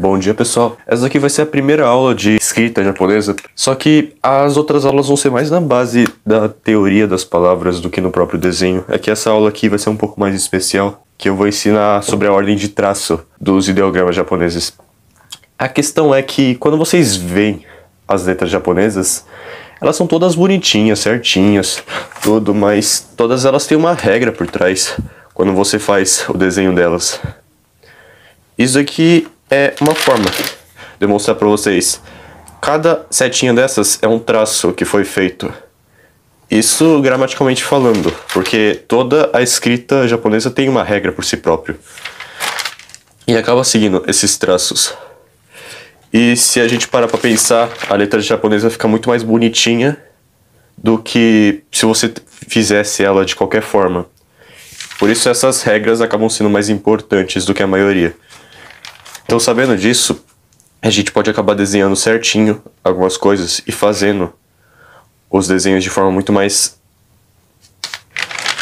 Bom dia, pessoal. Essa aqui vai ser a primeira aula de escrita japonesa, só que as outras aulas vão ser mais na base da teoria das palavras do que no próprio desenho. É que essa aula aqui vai ser um pouco mais especial, que eu vou ensinar sobre a ordem de traço dos ideogramas japoneses. A questão é que quando vocês veem as letras japonesas, elas são todas bonitinhas, certinhas, tudo, mas todas elas têm uma regra por trás quando você faz o desenho delas. Isso aqui é uma forma de mostrar para vocês. Cada setinha dessas é um traço que foi feito. Isso gramaticalmente falando, porque toda a escrita japonesa tem uma regra por si próprio. E acaba seguindo esses traços. E se a gente parar para pensar, a letra japonesa fica muito mais bonitinha do que se você fizesse ela de qualquer forma. Por isso essas regras acabam sendo mais importantes do que a maioria. Então, sabendo disso, a gente pode acabar desenhando certinho algumas coisas e fazendo os desenhos de forma muito mais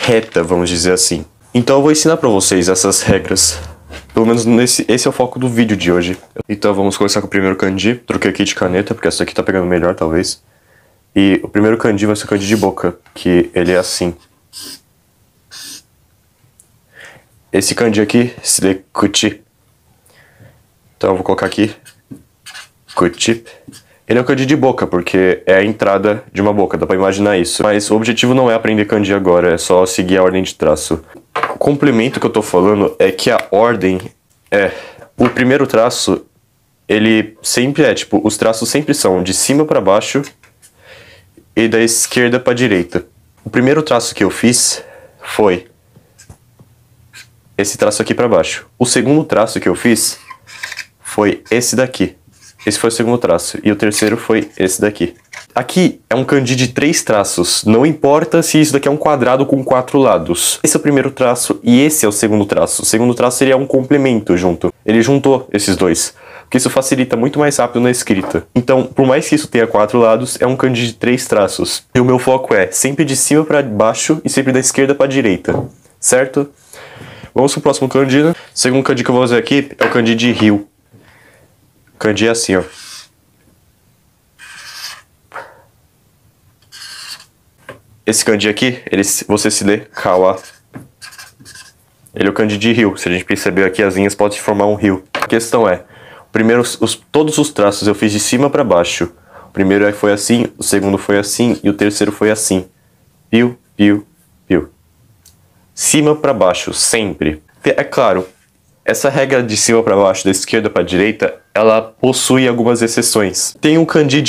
reta, vamos dizer assim. Então eu vou ensinar para vocês essas regras. Pelo menos nesse, esse é o foco do vídeo de hoje. Então vamos começar com o primeiro kanji. Troquei aqui de caneta, porque essa aqui tá pegando melhor, talvez. E o primeiro kanji vai ser o kanji de boca, que ele é assim. Esse kanji aqui se kuti. Então eu vou colocar aqui Kutip. Ele é um kanji de boca, porque é a entrada de uma boca, dá pra imaginar isso. Mas o objetivo não é aprender kanji agora, é só seguir a ordem de traço. O complemento que eu tô falando é que a ordem é... O primeiro traço, ele sempre é, tipo, os traços sempre são de cima para baixo e da esquerda para direita. O primeiro traço que eu fiz foi esse traço aqui para baixo. O segundo traço que eu fiz foi esse daqui. Esse foi o segundo traço. E o terceiro foi esse daqui. Aqui é um candi de três traços. Não importa se isso daqui é um quadrado com quatro lados. Esse é o primeiro traço e esse é o segundo traço. O segundo traço seria é um complemento junto. Ele juntou esses dois. Porque isso facilita muito mais rápido na escrita. Então, por mais que isso tenha quatro lados, é um candi de três traços. E o meu foco é sempre de cima para baixo e sempre da esquerda para direita. Certo? Vamos pro próximo candi. O segundo candi que eu vou fazer aqui é o candi de rio. Candia é assim, ó. Esse kanji aqui, ele, você se lê kawa. Ele é o kanji de rio. Se a gente perceber aqui, as linhas podem formar um rio. A questão é, primeiro, os, todos os traços eu fiz de cima para baixo. O primeiro é, foi assim, o segundo foi assim e o terceiro foi assim. Piu, piu, piu. Cima para baixo, sempre. É claro, essa regra de cima para baixo, da esquerda para direita, ela possui algumas exceções. Tem o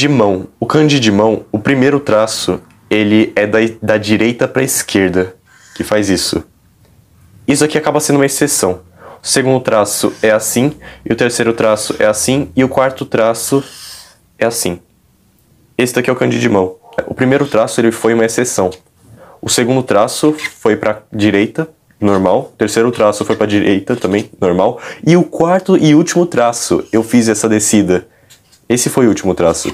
mão. O mão, o primeiro traço, ele é da, da direita para a esquerda, que faz isso. Isso aqui acaba sendo uma exceção. O segundo traço é assim, e o terceiro traço é assim, e o quarto traço é assim. Esse daqui é o mão. O primeiro traço ele foi uma exceção. O segundo traço foi para direita normal. Terceiro traço foi para direita também, normal. E o quarto e último traço, eu fiz essa descida. Esse foi o último traço.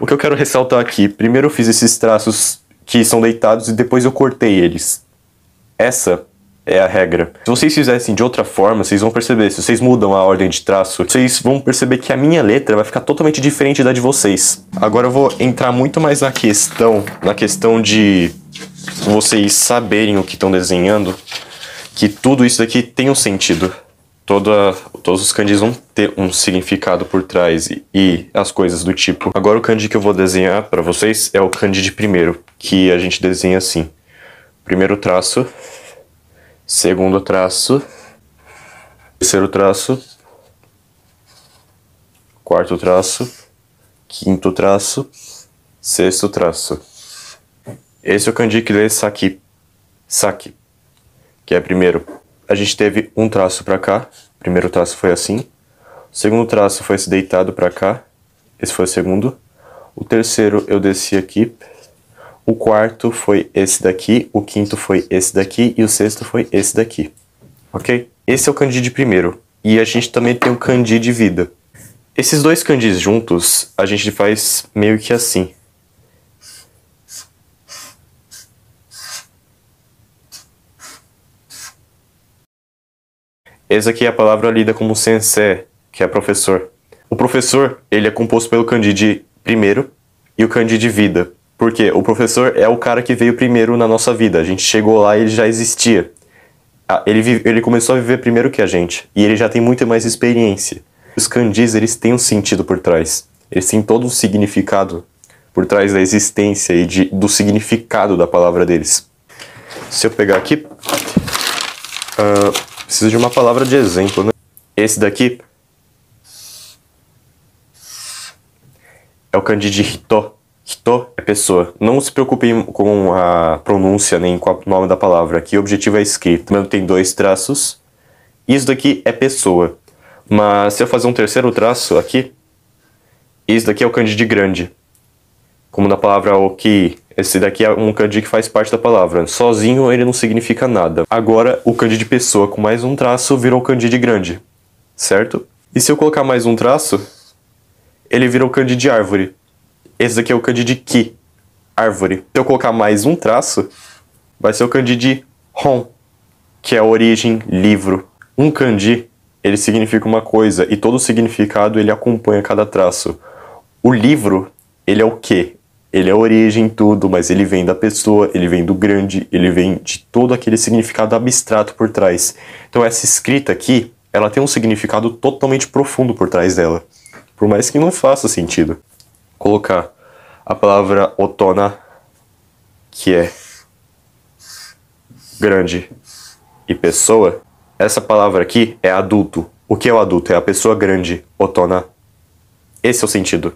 O que eu quero ressaltar aqui, primeiro eu fiz esses traços que são deitados e depois eu cortei eles. Essa é a regra. Se vocês fizessem de outra forma, vocês vão perceber, se vocês mudam a ordem de traço, vocês vão perceber que a minha letra vai ficar totalmente diferente da de vocês. Agora eu vou entrar muito mais na questão, na questão de vocês saberem o que estão desenhando, que tudo isso daqui tem um sentido. Toda, todos os kanjis vão ter um significado por trás e, e as coisas do tipo. Agora o kanji que eu vou desenhar para vocês é o kanji de primeiro, que a gente desenha assim. Primeiro traço, segundo traço, terceiro traço, quarto traço, quinto traço, sexto traço. Esse é o kanji que lê saki. Saki. Que é primeiro, a gente teve um traço para cá. O primeiro traço foi assim. O segundo traço foi esse deitado para cá. Esse foi o segundo. O terceiro eu desci aqui. O quarto foi esse daqui. O quinto foi esse daqui. E o sexto foi esse daqui. Ok? Esse é o kanji de primeiro. E a gente também tem o kanji de vida. Esses dois kanjis juntos, a gente faz meio que assim. Essa aqui é a palavra lida como sensei, que é professor. O professor, ele é composto pelo kanji de primeiro e o kanji de vida. Porque o professor é o cara que veio primeiro na nossa vida. A gente chegou lá e ele já existia. Ah, ele, vive, ele começou a viver primeiro que a gente. E ele já tem muito mais experiência. Os kanjis, eles têm um sentido por trás. Eles têm todo um significado por trás da existência e de, do significado da palavra deles. Se eu pegar aqui... Uh, Preciso de uma palavra de exemplo, né? Esse daqui é o Candide Hito. Hito é pessoa. Não se preocupem com a pronúncia nem com o nome da palavra. Aqui o objetivo é escrito. Também tem dois traços. Isso daqui é pessoa. Mas se eu fazer um terceiro traço aqui, isso daqui é o Candide grande. Como na palavra o que esse daqui é um kanji que faz parte da palavra. Sozinho ele não significa nada. Agora, o kanji de pessoa com mais um traço virou kanji de grande, certo? E se eu colocar mais um traço, ele virou kanji de árvore. Esse daqui é o kanji de ki, árvore. Se eu colocar mais um traço, vai ser o kanji de hon, que é a origem, livro. Um kanji, ele significa uma coisa e todo o significado ele acompanha cada traço. O livro, ele é o que? Ele é a origem, tudo, mas ele vem da pessoa, ele vem do grande, ele vem de todo aquele significado abstrato por trás. Então essa escrita aqui, ela tem um significado totalmente profundo por trás dela. Por mais que não faça sentido. Colocar a palavra otona, que é grande, e pessoa, essa palavra aqui é adulto. O que é o adulto? É a pessoa grande, otona. Esse é o sentido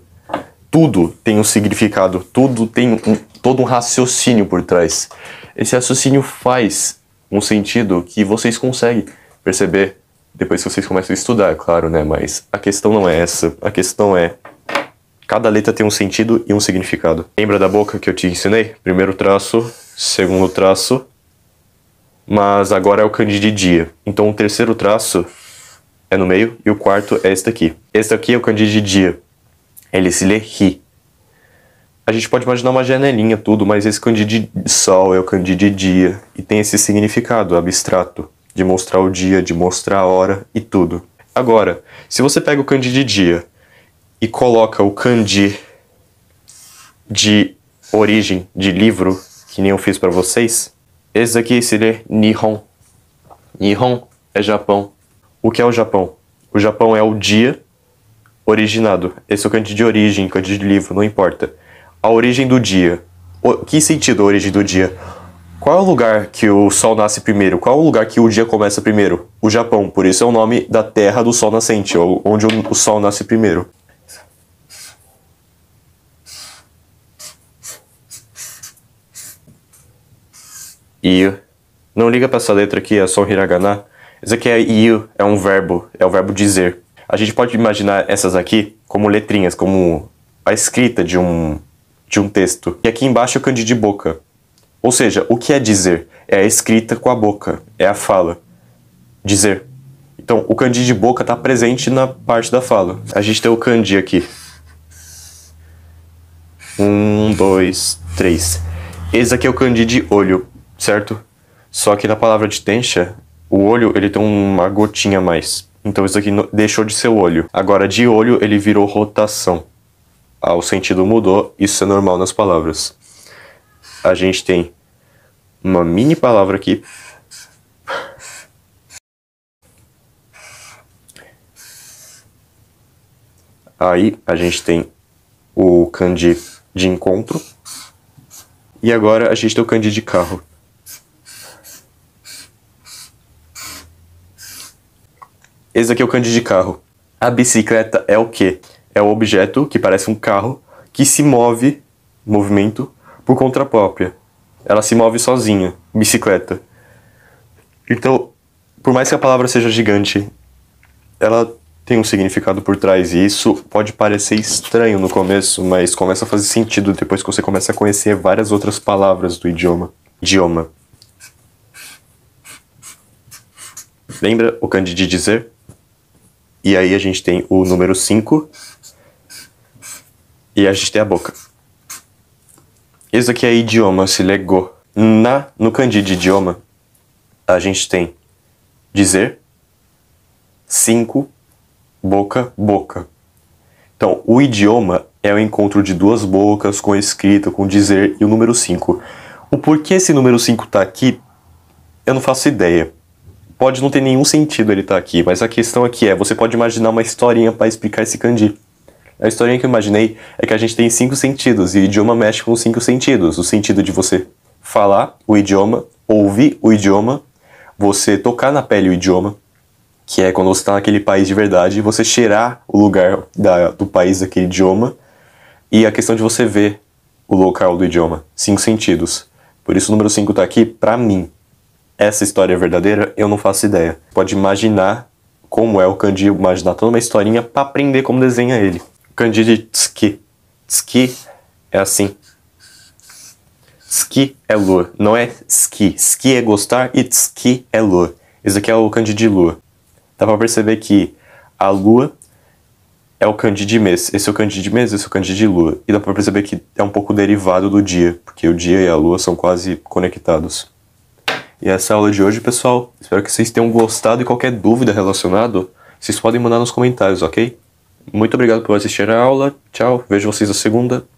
tudo tem um significado, tudo tem um, todo um raciocínio por trás. Esse raciocínio faz um sentido que vocês conseguem perceber depois que vocês começam a estudar, claro, né? Mas a questão não é essa. A questão é cada letra tem um sentido e um significado. Lembra da boca que eu te ensinei? Primeiro traço, segundo traço, mas agora é o dia. Então o terceiro traço é no meio e o quarto é este aqui. Este aqui é o dia. Ele se lê ri. A gente pode imaginar uma janelinha, tudo, mas esse de sol é o de dia e tem esse significado abstrato de mostrar o dia, de mostrar a hora e tudo. Agora, se você pega o de dia e coloca o candi de origem de livro, que nem eu fiz para vocês, esse aqui se lê Nihon. Nihon é Japão. O que é o Japão? O Japão é o dia Originado. Esse é o cântico de origem, cântico de livro, não importa. A origem do dia. O, que sentido a origem do dia? Qual é o lugar que o sol nasce primeiro? Qual é o lugar que o dia começa primeiro? O Japão, por isso é o nome da terra do sol nascente, ou onde o sol nasce primeiro. E não liga para essa letra aqui, é só um hiragana. Isso aqui é iu, é um verbo, é o verbo dizer. A gente pode imaginar essas aqui como letrinhas, como a escrita de um, de um texto. E aqui embaixo é o candi de boca. Ou seja, o que é dizer? É a escrita com a boca, é a fala. Dizer. Então, o candi de boca está presente na parte da fala. A gente tem o candi aqui. Um, dois, três. Esse aqui é o candi de olho, certo? Só que na palavra de tencha, o olho ele tem uma gotinha a mais. Então isso aqui deixou de ser olho. Agora, de olho, ele virou rotação. Ah, o sentido mudou, isso é normal nas palavras. A gente tem uma mini palavra aqui. Aí a gente tem o kanji de encontro. E agora a gente tem o kanji de carro. Esse aqui é o Cândido de carro. A bicicleta é o quê? É o objeto que parece um carro que se move, movimento, por conta própria. Ela se move sozinha, bicicleta. Então, por mais que a palavra seja gigante, ela tem um significado por trás e isso pode parecer estranho no começo, mas começa a fazer sentido depois que você começa a conhecer várias outras palavras do idioma. Idioma. Lembra o Cândido de dizer? E aí a gente tem o número 5. E a gente tem a boca. Isso aqui é idioma, se legou. Na, no candide idioma, a gente tem dizer, cinco, boca, boca. Então, o idioma é o encontro de duas bocas com a escrita, com dizer e o número 5. O porquê esse número 5 está aqui, eu não faço ideia pode não ter nenhum sentido ele estar tá aqui, mas a questão aqui é, você pode imaginar uma historinha para explicar esse candi. A historinha que eu imaginei é que a gente tem cinco sentidos e o idioma mexe com os cinco sentidos. O sentido de você falar o idioma, ouvir o idioma, você tocar na pele o idioma, que é quando você está naquele país de verdade, você cheirar o lugar da, do país daquele idioma, e a questão de você ver o local do idioma. Cinco sentidos. Por isso o número 5 está aqui para mim, essa história é verdadeira, eu não faço ideia. Pode imaginar como é o Candide, imaginar toda uma historinha para aprender como desenha ele. Candide Tsuki. Tsuki é assim. Ski é lua, não é ski. Ski é gostar e ski é lua. Esse aqui é o Candide lua. Dá pra perceber que a lua é o Candide mês. Esse é o Candide mês, esse é o Candide lua. E dá pra perceber que é um pouco derivado do dia, porque o dia e a lua são quase conectados. E essa é a aula de hoje, pessoal. Espero que vocês tenham gostado e qualquer dúvida relacionada, vocês podem mandar nos comentários, ok? Muito obrigado por assistir a aula. Tchau. Vejo vocês na segunda.